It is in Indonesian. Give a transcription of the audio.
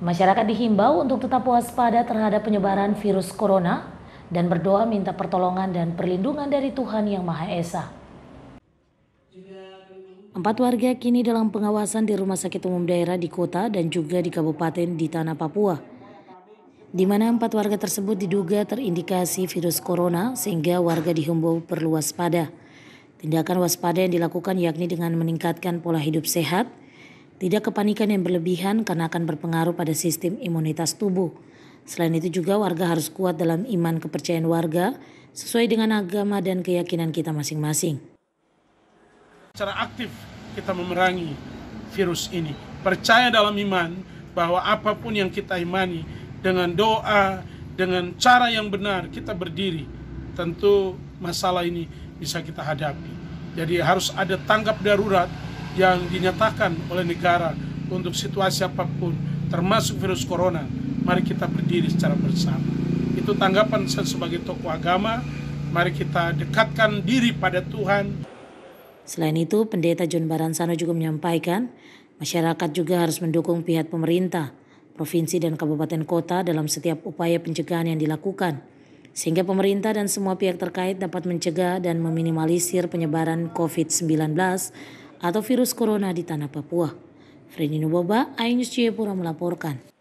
Masyarakat dihimbau untuk tetap waspada terhadap penyebaran virus corona dan berdoa minta pertolongan dan perlindungan dari Tuhan Yang Maha Esa. Empat warga kini dalam pengawasan di Rumah Sakit Umum Daerah di kota dan juga di kabupaten di tanah Papua. Di mana empat warga tersebut diduga terindikasi virus corona sehingga warga dihimbau perlu waspada. Tindakan waspada yang dilakukan yakni dengan meningkatkan pola hidup sehat, tidak kepanikan yang berlebihan karena akan berpengaruh pada sistem imunitas tubuh. Selain itu juga warga harus kuat dalam iman kepercayaan warga sesuai dengan agama dan keyakinan kita masing-masing. Secara aktif kita memerangi virus ini. Percaya dalam iman bahwa apapun yang kita imani dengan doa, dengan cara yang benar kita berdiri, tentu masalah ini bisa kita hadapi. Jadi harus ada tanggap darurat yang dinyatakan oleh negara untuk situasi apapun, termasuk virus corona, mari kita berdiri secara bersama. Itu tanggapan saya sebagai tokoh agama, mari kita dekatkan diri pada Tuhan. Selain itu, Pendeta John Baransano juga menyampaikan, masyarakat juga harus mendukung pihak pemerintah, provinsi dan kabupaten kota dalam setiap upaya pencegahan yang dilakukan, sehingga pemerintah dan semua pihak terkait dapat mencegah dan meminimalisir penyebaran COVID-19 atau virus corona di tanah Papua. Freddy Nuboba, iNews Jayapura melaporkan.